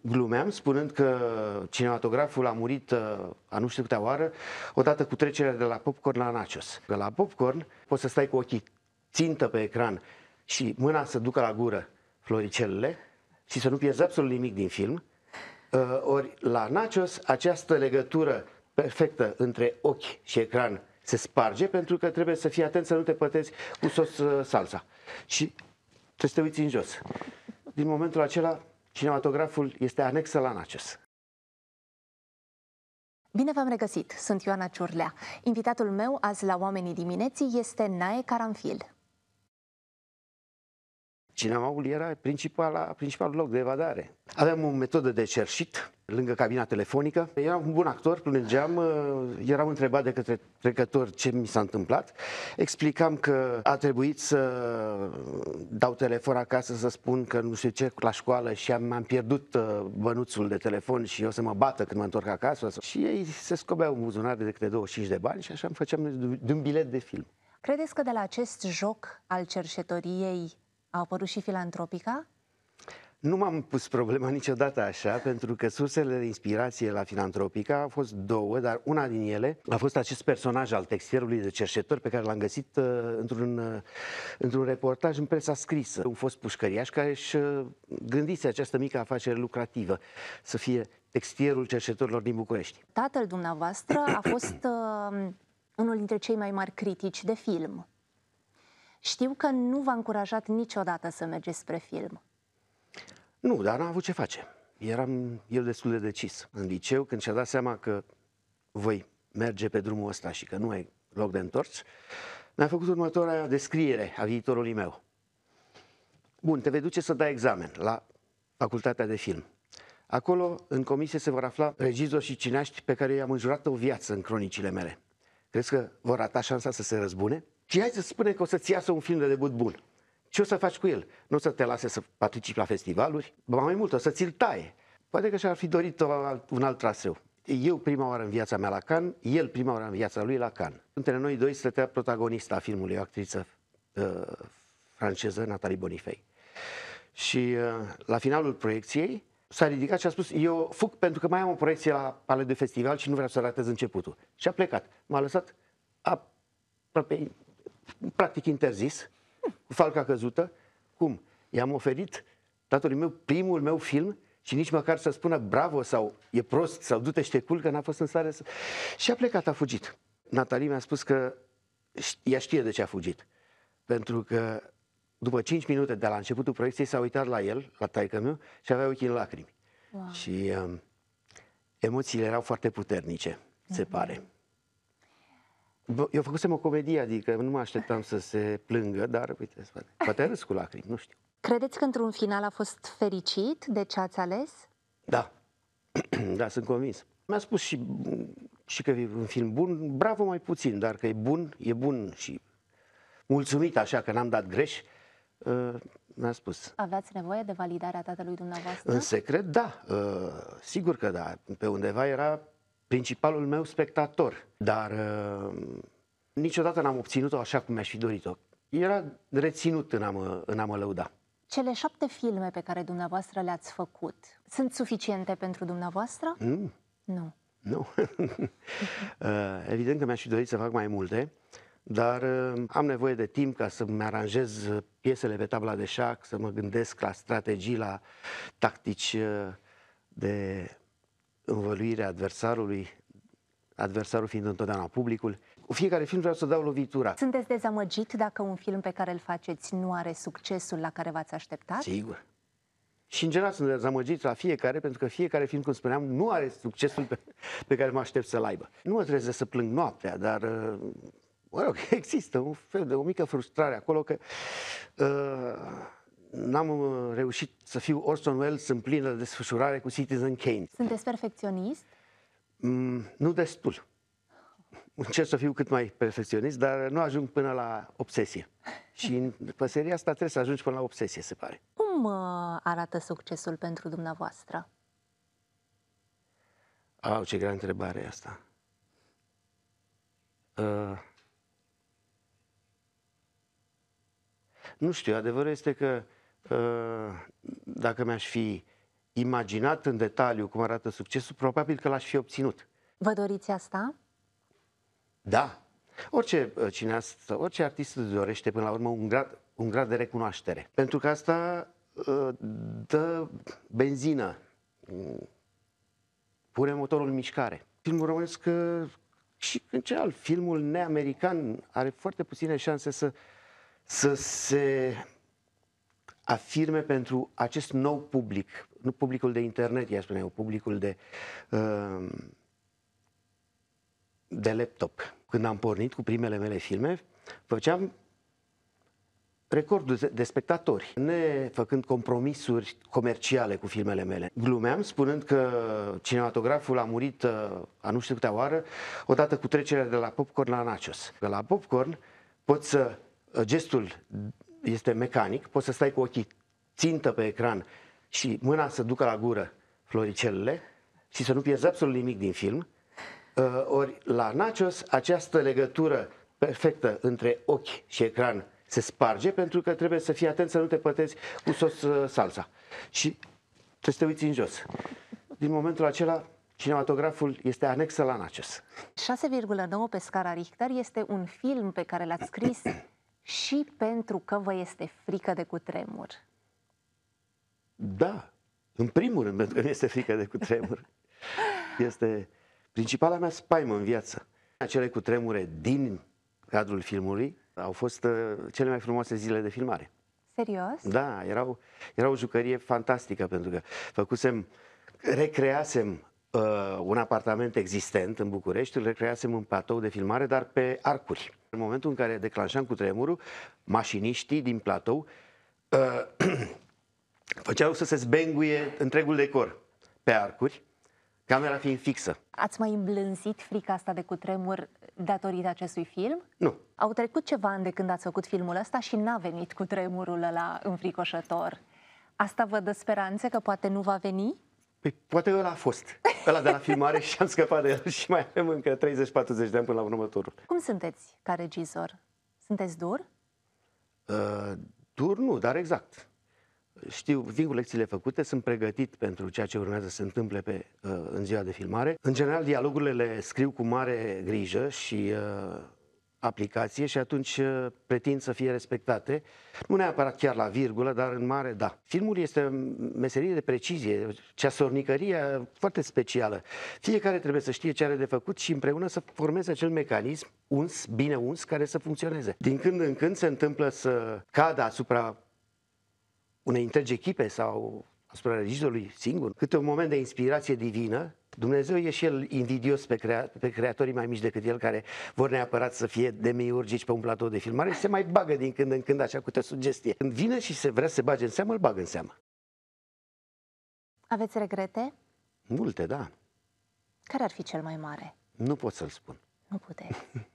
Glumeam spunând că cinematograful a murit uh, a nu știu câtea oară odată cu trecerea de la popcorn la nachos. Că la popcorn poți să stai cu ochii țintă pe ecran și mâna să ducă la gură floricelele și să nu pierzi absolut nimic din film. Uh, ori la nachos această legătură perfectă între ochi și ecran se sparge pentru că trebuie să fii atent să nu te pătezi cu sos uh, salsa. Și trebuie să te uiți în jos. Din momentul acela Cinematograful este anexă la NACES. Bine v-am regăsit! Sunt Ioana Ciurlea. Invitatul meu azi la Oamenii Dimineții este Nae Caranfil. Cinemaul era principala, principalul loc de evadare. Aveam o metodă de cerșit lângă cabina telefonică. Eram un bun actor, plângeam, uh, eram întrebat de către trecător ce mi s-a întâmplat. Explicam că a trebuit să dau telefon acasă să spun că nu știu ce la școală și am, am pierdut uh, bănuțul de telefon și o să mă bată când mă întorc acasă. Și ei se scobeau în buzunar de câte 25 de bani și așa îmi făceam de un bilet de film. Credeți că de la acest joc al cerșetoriei a apărut și filantropica? Nu m-am pus problema niciodată așa, pentru că sursele de inspirație la Filantropica au fost două, dar una din ele a fost acest personaj al textierului de cerșetor pe care l-am găsit uh, într-un, uh, într-un reportaj în presa scrisă. Un fost pușcăriaș care își uh, gândise această mică afacere lucrativă, să fie textierul cerșetorilor din București. Tatăl dumneavoastră a fost uh, unul dintre cei mai mari critici de film. Știu că nu v-a încurajat niciodată să mergeți spre film. Nu, dar n am avut ce face. Eram eu destul de decis. În liceu, când și-a dat seama că voi merge pe drumul ăsta și că nu ai loc de întors, mi-a făcut următoarea descriere a viitorului meu. Bun, te vei duce să dai examen la facultatea de film. Acolo, în comisie, se vor afla regizori și cineaști pe care i-am înjurat o viață în cronicile mele. Crezi că vor rata șansa să se răzbune? Și hai să spune că o să-ți iasă un film de debut bun. Ce o să faci cu el? Nu o să te lase să participi la festivaluri? Ba mai mult, o să ți-l taie. Poate că și-ar fi dorit un alt traseu. Eu prima oară în viața mea la Can, el prima oară în viața lui la Can. Între noi doi stătea protagonista filmului, o actriță uh, franceză, Natalie Bonifei. Și uh, la finalul proiecției s-a ridicat și a spus, eu fug pentru că mai am o proiecție la pale de Festival și nu vreau să ratez începutul. Și a plecat. M-a lăsat a, aproape, practic interzis cu falca căzută. Cum? I-am oferit tatălui meu primul meu film și nici măcar să spună bravo sau e prost sau du-te și te culcă, n-a fost în stare să... Și a plecat, a fugit. Natalie mi-a spus că ea știe de ce a fugit. Pentru că după 5 minute de la începutul proiecției s-a uitat la el, la taică meu, și avea ochii în lacrimi. Wow. Și um, emoțiile erau foarte puternice, mm-hmm. se mhm. pare. Eu făcusem o comedie, adică nu mă așteptam să se plângă, dar uite, poate râs cu lacrimi, nu știu. Credeți că într-un final a fost fericit de ce ați ales? Da, da, sunt convins. Mi-a spus și, și că e un film bun, bravo mai puțin, dar că e bun, e bun și mulțumit așa că n-am dat greș, uh, mi-a spus. Aveați nevoie de validarea tatălui dumneavoastră? În secret, da, uh, sigur că da. Pe undeva era principalul meu spectator, dar uh, niciodată n-am obținut-o așa cum mi-aș fi dorit-o. Era reținut în a, mă, în a mă lăuda. Cele șapte filme pe care dumneavoastră le-ați făcut sunt suficiente pentru dumneavoastră? Mm. Nu. Nu. uh, evident că mi-aș fi dorit să fac mai multe, dar uh, am nevoie de timp ca să-mi aranjez uh, piesele pe tabla de șac, să mă gândesc la strategii, la tactici uh, de învăluirea adversarului, adversarul fiind întotdeauna publicul. Fiecare film vreau să dau lovitura. Sunteți dezamăgit dacă un film pe care îl faceți nu are succesul la care v-ați așteptat? Sigur. Și în general sunt dezamăgit la fiecare, pentru că fiecare film, cum spuneam, nu are succesul pe, pe care mă aștept să-l aibă. Nu mă trebuie să plâng noaptea, dar mă rog, există un fel de o mică frustrare acolo că uh, n-am uh, reușit să fiu Orson Welles în plină desfășurare cu Citizen Kane. Sunteți perfecționist? Mm, nu destul. Încerc oh. să fiu cât mai perfecționist, dar nu ajung până la obsesie. Și în păseria asta trebuie să ajungi până la obsesie, se pare. Cum uh, arată succesul pentru dumneavoastră? Au, ce grea întrebare asta. Uh, nu știu, adevărul este că dacă mi-aș fi imaginat în detaliu cum arată succesul, probabil că l-aș fi obținut. Vă doriți asta? Da. Orice uh, cineast, orice artist îți dorește până la urmă un grad, un grad de recunoaștere. Pentru că asta uh, dă benzină, pune motorul în mișcare. Filmul românesc uh, și în general, filmul neamerican are foarte puține șanse să, să se afirme pentru acest nou public, nu publicul de internet, ea spune eu, publicul de, um, de laptop. Când am pornit cu primele mele filme, făceam recordul de spectatori, ne făcând compromisuri comerciale cu filmele mele. Glumeam spunând că cinematograful a murit uh, a nu știu câtea oară, odată cu trecerea de la popcorn la nachos. La popcorn poți să uh, gestul este mecanic, poți să stai cu ochii țintă pe ecran și mâna să ducă la gură floricelele și să nu pierzi absolut nimic din film. Uh, ori la Nachos această legătură perfectă între ochi și ecran se sparge pentru că trebuie să fii atent să nu te pătezi cu sos uh, salsa. Și trebuie să te uiți în jos. Din momentul acela, cinematograful este anexă la Nachos. 6,9 pe scara Richter este un film pe care l-ați scris și pentru că vă este frică de cutremur. Da, în primul rând pentru că mi este frică de cutremur. Este principala mea spaimă în viață. Acele cutremure din cadrul filmului au fost uh, cele mai frumoase zile de filmare. Serios? Da, erau, era o jucărie fantastică pentru că făcusem, recreasem uh, un apartament existent în București, îl recreasem în platou de filmare, dar pe arcuri. În momentul în care declanșam cu tremurul, mașiniștii din platou uh, făceau să se zbenguie întregul decor pe arcuri, camera fiind fixă. Ați mai îmblânzit frica asta de cutremur datorită acestui film? Nu. Au trecut ceva ani de când ați făcut filmul ăsta și n-a venit cu tremurul ăla înfricoșător. Asta vă dă speranțe că poate nu va veni? Păi, poate ăla a fost. Ăla de la filmare și am scăpat de el și mai avem încă 30-40 de ani până la următorul. Cum sunteți ca regizor? Sunteți dur? Uh, dur nu, dar exact. Știu, vin cu lecțiile făcute, sunt pregătit pentru ceea ce urmează să se întâmple pe, uh, în ziua de filmare. În general, dialogurile le scriu cu mare grijă și uh, aplicație și atunci uh, pretind să fie respectate. Nu neapărat chiar la virgulă, dar în mare da. Filmul este meserie de precizie, ceasornicăria uh, foarte specială. Fiecare trebuie să știe ce are de făcut și împreună să formeze acel mecanism uns, bine uns, care să funcționeze. Din când în când se întâmplă să cadă asupra unei întregi echipe sau asupra regizorului singur, câte un moment de inspirație divină, Dumnezeu e și el invidios pe, crea- pe creatorii mai mici decât el, care vor neapărat să fie demiurgici pe un platou de filmare și se mai bagă din când în când așa cu o sugestie. Când vine și se vrea să se bage în seamă, îl bagă în seamă. Aveți regrete? Multe, da. Care ar fi cel mai mare? Nu pot să-l spun. Nu puteți.